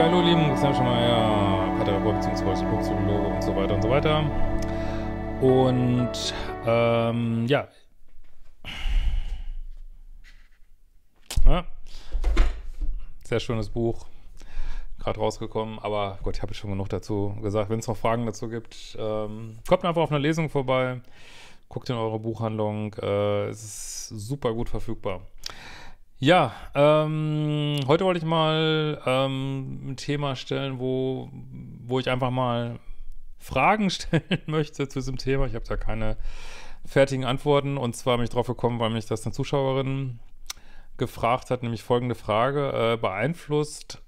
ja, hallo lieben Christian Schemeier, Pädagoge bzw. Psychologe und so weiter und so weiter. Und ähm, ja. ja. Sehr schönes Buch. Gerade rausgekommen, aber Gott, ich habe schon genug dazu gesagt. Wenn es noch Fragen dazu gibt, ähm, kommt einfach auf eine Lesung vorbei. Guckt in eure Buchhandlung. Äh, es ist super gut verfügbar. Ja, ähm, heute wollte ich mal ähm, ein Thema stellen, wo, wo ich einfach mal Fragen stellen möchte zu diesem Thema. Ich habe da keine fertigen Antworten und zwar bin ich drauf gekommen, weil mich das eine Zuschauerin gefragt hat, nämlich folgende Frage. Äh, beeinflusst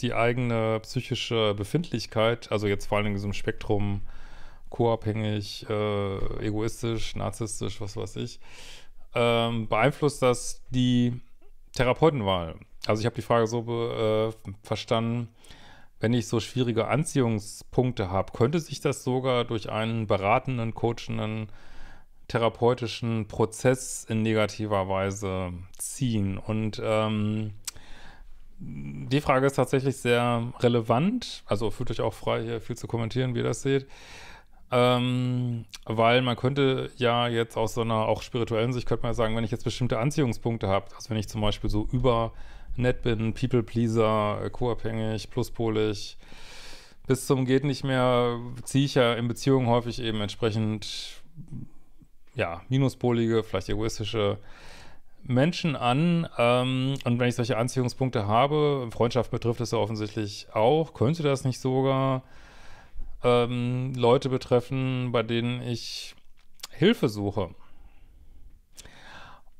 die eigene psychische Befindlichkeit, also jetzt vor allem in diesem Spektrum co-abhängig, äh, egoistisch, narzisstisch, was weiß ich, ähm, beeinflusst das die Therapeutenwahl. Also ich habe die Frage so äh, verstanden, wenn ich so schwierige Anziehungspunkte habe, könnte sich das sogar durch einen beratenden, coachenden, therapeutischen Prozess in negativer Weise ziehen. Und ähm, die Frage ist tatsächlich sehr relevant. Also fühlt euch auch frei, hier viel zu kommentieren, wie ihr das seht. Ähm, weil man könnte ja jetzt aus so einer auch spirituellen Sicht könnte man ja sagen, wenn ich jetzt bestimmte Anziehungspunkte habe, also wenn ich zum Beispiel so über nett bin, People Pleaser, co-abhängig, pluspolig, bis zum geht nicht mehr, ziehe ich ja in Beziehungen häufig eben entsprechend ja minuspolige, vielleicht egoistische Menschen an. Ähm, und wenn ich solche Anziehungspunkte habe, Freundschaft betrifft es ja offensichtlich auch, könnte das nicht sogar ähm, Leute betreffen, bei denen ich Hilfe suche.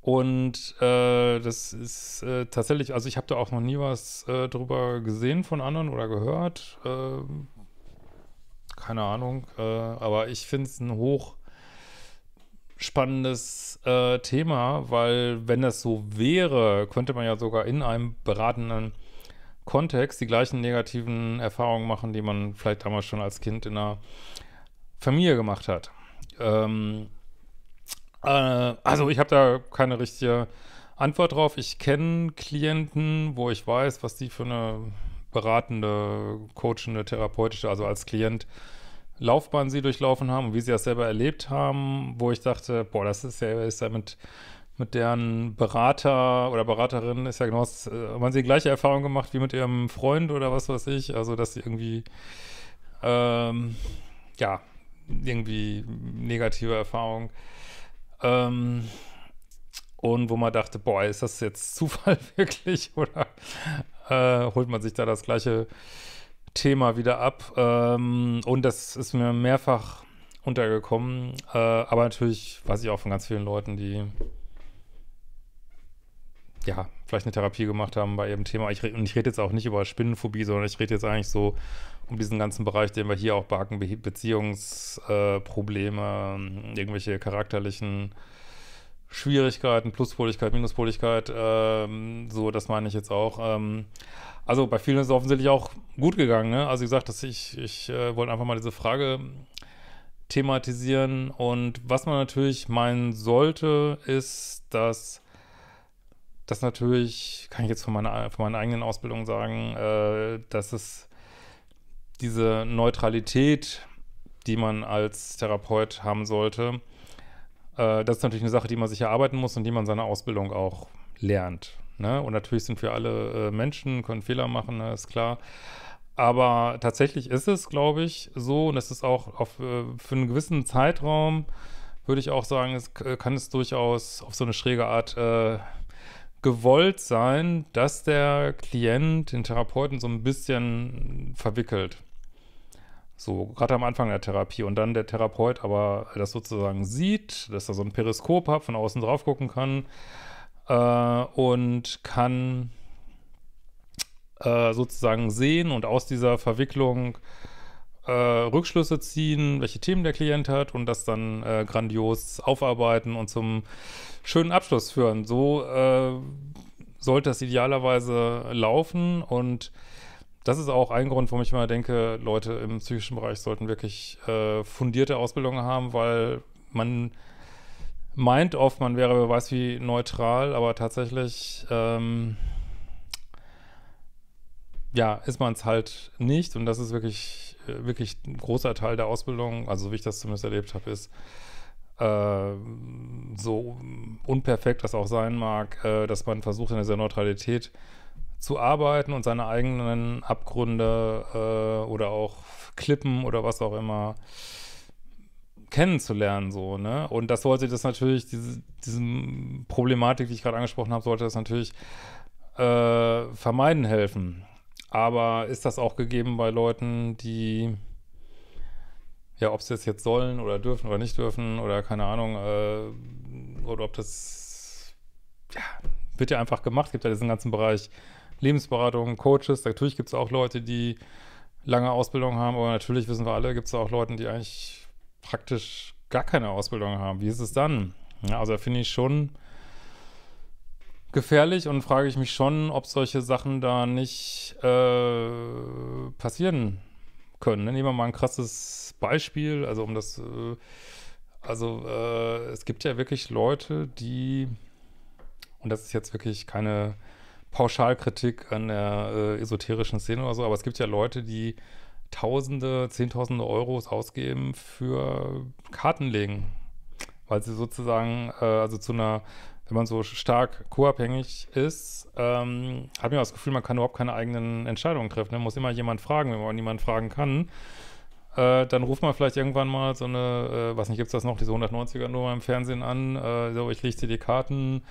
Und äh, das ist äh, tatsächlich, also ich habe da auch noch nie was äh, drüber gesehen von anderen oder gehört. Ähm, keine Ahnung. Äh, aber ich finde es ein hoch spannendes äh, Thema, weil wenn das so wäre, könnte man ja sogar in einem beratenden Kontext die gleichen negativen Erfahrungen machen, die man vielleicht damals schon als Kind in einer Familie gemacht hat. Ähm, äh, also ich habe da keine richtige Antwort drauf. Ich kenne Klienten, wo ich weiß, was die für eine beratende, coachende, therapeutische, also als Klient Laufbahn sie durchlaufen haben und wie sie das selber erlebt haben, wo ich dachte, boah, das ist ja, ist ja mit deren Berater oder Beraterin ist ja genau, das, äh, haben sie die gleiche Erfahrung gemacht wie mit ihrem Freund oder was weiß ich, also dass sie irgendwie, ähm, ja, irgendwie negative Erfahrung. Ähm, und wo man dachte, boah, ist das jetzt Zufall wirklich oder äh, holt man sich da das gleiche Thema wieder ab? Ähm, und das ist mir mehrfach untergekommen, äh, aber natürlich weiß ich auch von ganz vielen Leuten, die ja, vielleicht eine Therapie gemacht haben bei ihrem Thema. Ich, und ich rede jetzt auch nicht über Spinnenphobie, sondern ich rede jetzt eigentlich so um diesen ganzen Bereich, den wir hier auch behaken, Be Beziehungsprobleme, äh, irgendwelche charakterlichen Schwierigkeiten, Pluspoligkeit, Minuspoligkeit, ähm, so, das meine ich jetzt auch. Ähm, also bei vielen ist es offensichtlich auch gut gegangen, ne? Also wie gesagt, dass ich, ich äh, wollte einfach mal diese Frage thematisieren und was man natürlich meinen sollte, ist, dass das natürlich, kann ich jetzt von meiner, von meiner eigenen Ausbildung sagen, äh, dass es diese Neutralität, die man als Therapeut haben sollte, äh, das ist natürlich eine Sache, die man sich erarbeiten muss und die man seiner Ausbildung auch lernt. Ne? Und natürlich sind wir alle äh, Menschen, können Fehler machen, ne, ist klar. Aber tatsächlich ist es, glaube ich, so, und es ist auch auf, äh, für einen gewissen Zeitraum, würde ich auch sagen, es, äh, kann es durchaus auf so eine schräge Art äh, gewollt sein, dass der Klient den Therapeuten so ein bisschen verwickelt. So, gerade am Anfang der Therapie und dann der Therapeut aber das sozusagen sieht, dass er so ein Periskop hat, von außen drauf gucken kann äh, und kann äh, sozusagen sehen und aus dieser Verwicklung äh, Rückschlüsse ziehen, welche Themen der Klient hat und das dann äh, grandios aufarbeiten und zum schönen Abschluss führen. So äh, sollte das idealerweise laufen und das ist auch ein Grund, warum ich immer denke, Leute im psychischen Bereich sollten wirklich äh, fundierte Ausbildungen haben, weil man meint oft, man wäre weiß wie neutral, aber tatsächlich ähm, ja, ist man es halt nicht und das ist wirklich wirklich ein großer Teil der Ausbildung, also wie ich das zumindest erlebt habe, ist, äh, so unperfekt das auch sein mag, äh, dass man versucht, in dieser Neutralität zu arbeiten und seine eigenen Abgründe äh, oder auch Klippen oder was auch immer kennenzulernen, so, ne? Und das sollte das natürlich, diese, diese Problematik, die ich gerade angesprochen habe, sollte das natürlich äh, vermeiden helfen. Aber ist das auch gegeben bei Leuten, die, ja, ob sie es jetzt sollen oder dürfen oder nicht dürfen oder keine Ahnung, äh, oder ob das, ja, wird ja einfach gemacht. Es gibt ja diesen ganzen Bereich Lebensberatung, Coaches. Natürlich gibt es auch Leute, die lange Ausbildung haben, aber natürlich wissen wir alle, gibt es auch Leute, die eigentlich praktisch gar keine Ausbildung haben. Wie ist es dann? Ja, also da finde ich schon, gefährlich und frage ich mich schon, ob solche Sachen da nicht äh, passieren können. Nehmen wir mal ein krasses Beispiel, also um das, äh, also äh, es gibt ja wirklich Leute, die, und das ist jetzt wirklich keine Pauschalkritik an der äh, esoterischen Szene oder so, aber es gibt ja Leute, die Tausende, Zehntausende Euros ausgeben für Kartenlegen, weil sie sozusagen, äh, also zu einer wenn man so stark co-abhängig ist, ähm, hat man das Gefühl, man kann überhaupt keine eigenen Entscheidungen treffen. Man muss immer jemand fragen. Wenn man niemanden fragen kann, äh, dann ruft man vielleicht irgendwann mal so eine, äh, was nicht, gibt es das noch, diese 190er-Nummer im Fernsehen an, äh, so, ich lege dir die Karten,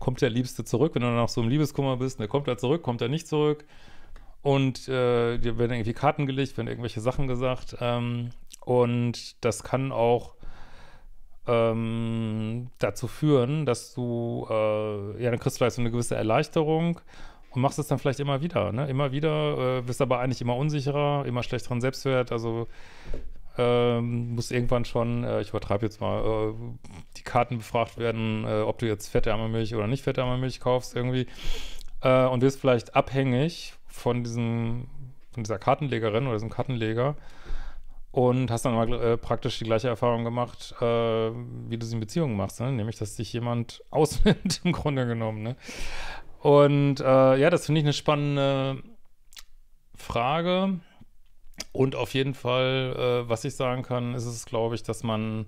kommt der Liebste zurück, wenn du noch so im Liebeskummer bist, ne, kommt er zurück, kommt er nicht zurück. Und äh, dir werden irgendwie Karten gelegt, werden irgendwelche Sachen gesagt. Ähm, und das kann auch ähm, dazu führen, dass du, äh, ja, dann kriegst du vielleicht so eine gewisse Erleichterung und machst es dann vielleicht immer wieder, ne? Immer wieder, äh, bist aber eigentlich immer unsicherer, immer schlechteren Selbstwert, also ähm, muss irgendwann schon, äh, ich übertreibe jetzt mal, äh, die Karten befragt werden, äh, ob du jetzt fettarme Milch oder nicht fettarme Milch kaufst irgendwie äh, und wirst vielleicht abhängig von diesem, von dieser Kartenlegerin oder diesem Kartenleger und hast dann mal äh, praktisch die gleiche Erfahrung gemacht, äh, wie du sie in Beziehungen machst, ne? nämlich, dass dich jemand ausnimmt im Grunde genommen. Ne? Und äh, ja, das finde ich eine spannende Frage. Und auf jeden Fall, äh, was ich sagen kann, ist es, glaube ich, dass man,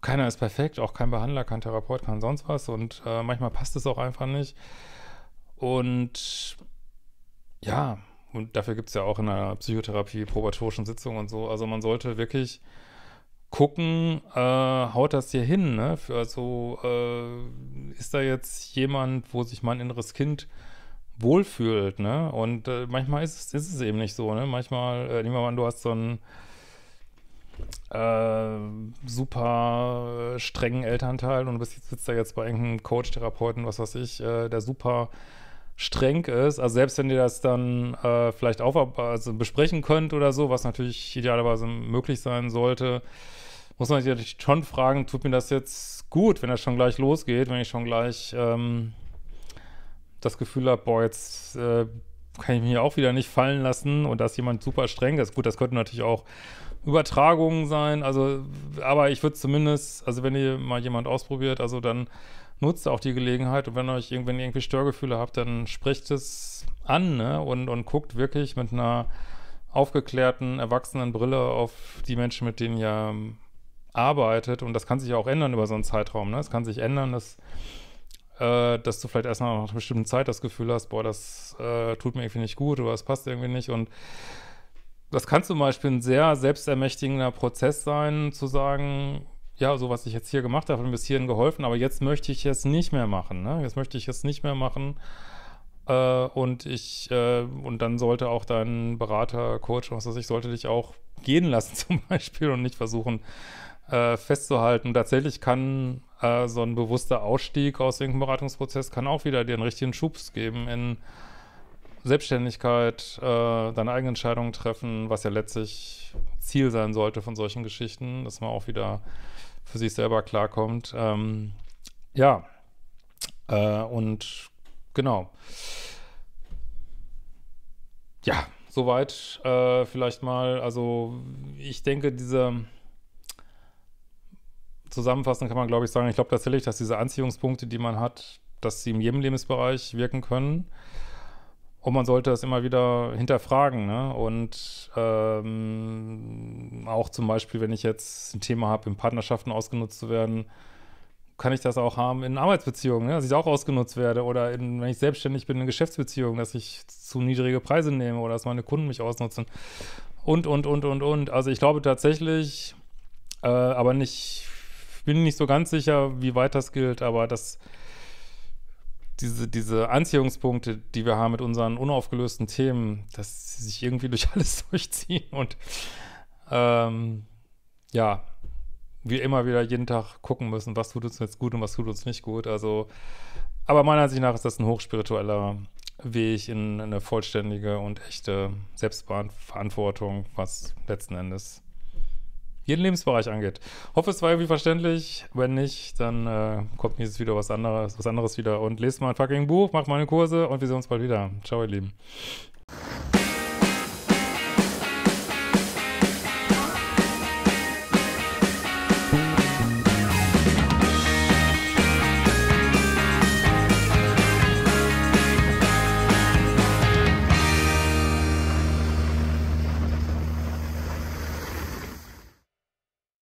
keiner ist perfekt, auch kein Behandler, kein Therapeut, kein sonst was. Und äh, manchmal passt es auch einfach nicht. Und ja, und dafür gibt es ja auch in der Psychotherapie probatorischen Sitzungen und so. Also man sollte wirklich gucken, äh, haut das hier hin, ne? Für, also äh, ist da jetzt jemand, wo sich mein inneres Kind wohlfühlt, ne? Und äh, manchmal ist es, ist es eben nicht so, ne? Manchmal, äh, nehmen wir mal an, du hast so einen äh, super strengen Elternteil und du bist, sitzt da jetzt bei irgendeinem Coach, Therapeuten, was weiß ich, äh, der super streng ist. Also selbst wenn ihr das dann äh, vielleicht auf, also besprechen könnt oder so, was natürlich idealerweise möglich sein sollte, muss man sich natürlich schon fragen, tut mir das jetzt gut, wenn das schon gleich losgeht, wenn ich schon gleich ähm, das Gefühl habe, boah, jetzt äh, kann ich mich auch wieder nicht fallen lassen und dass jemand super streng. ist gut, das könnten natürlich auch Übertragungen sein, also, aber ich würde zumindest, also wenn ihr mal jemand ausprobiert, also dann nutzt auch die Gelegenheit und wenn euch irgendwann irgendwie Störgefühle habt, dann sprecht es an ne? und, und guckt wirklich mit einer aufgeklärten, erwachsenen Brille auf die Menschen, mit denen ihr ähm, arbeitet. Und das kann sich auch ändern über so einen Zeitraum. Ne? Es kann sich ändern, dass, äh, dass du vielleicht erst nach einer bestimmten Zeit das Gefühl hast, boah, das äh, tut mir irgendwie nicht gut oder das passt irgendwie nicht. Und das kann zum Beispiel ein sehr selbstermächtigender Prozess sein, zu sagen, ja, so was ich jetzt hier gemacht habe, hat mir bis hierhin geholfen, aber jetzt möchte ich es nicht mehr machen. Ne? Jetzt möchte ich es nicht mehr machen. Äh, und ich, äh, und dann sollte auch dein Berater, Coach, was weiß ich, sollte dich auch gehen lassen zum Beispiel und nicht versuchen äh, festzuhalten. Und tatsächlich kann äh, so ein bewusster Ausstieg aus irgendeinem Beratungsprozess kann auch wieder dir einen richtigen Schubs geben in Selbstständigkeit, äh, deine eigenen Entscheidungen treffen, was ja letztlich Ziel sein sollte von solchen Geschichten, dass man auch wieder für sich selber klarkommt. Ähm, ja, äh, und genau. Ja, soweit äh, vielleicht mal. Also ich denke, diese zusammenfassend kann man, glaube ich, sagen, ich glaube tatsächlich, dass diese Anziehungspunkte, die man hat, dass sie in jedem Lebensbereich wirken können. Und man sollte das immer wieder hinterfragen. Ne? Und ähm, auch zum Beispiel, wenn ich jetzt ein Thema habe, in Partnerschaften ausgenutzt zu werden, kann ich das auch haben in Arbeitsbeziehungen, ne? dass ich auch ausgenutzt werde oder in, wenn ich selbstständig bin in Geschäftsbeziehungen, dass ich zu niedrige Preise nehme oder dass meine Kunden mich ausnutzen. Und, und, und, und, und. Also ich glaube tatsächlich, äh, aber nicht, bin nicht so ganz sicher, wie weit das gilt, aber das diese, diese Anziehungspunkte, die wir haben mit unseren unaufgelösten Themen, dass sie sich irgendwie durch alles durchziehen und ähm, ja, wir immer wieder jeden Tag gucken müssen, was tut uns jetzt gut und was tut uns nicht gut. Also, aber meiner Ansicht nach ist das ein hochspiritueller Weg in eine vollständige und echte Selbstverantwortung, was letzten Endes jeden Lebensbereich angeht. Hoffe, es war irgendwie verständlich. Wenn nicht, dann äh, kommt nächstes Video was anderes, was anderes wieder. Und lest mal ein fucking Buch, macht meine Kurse und wir sehen uns bald wieder. Ciao, ihr Lieben.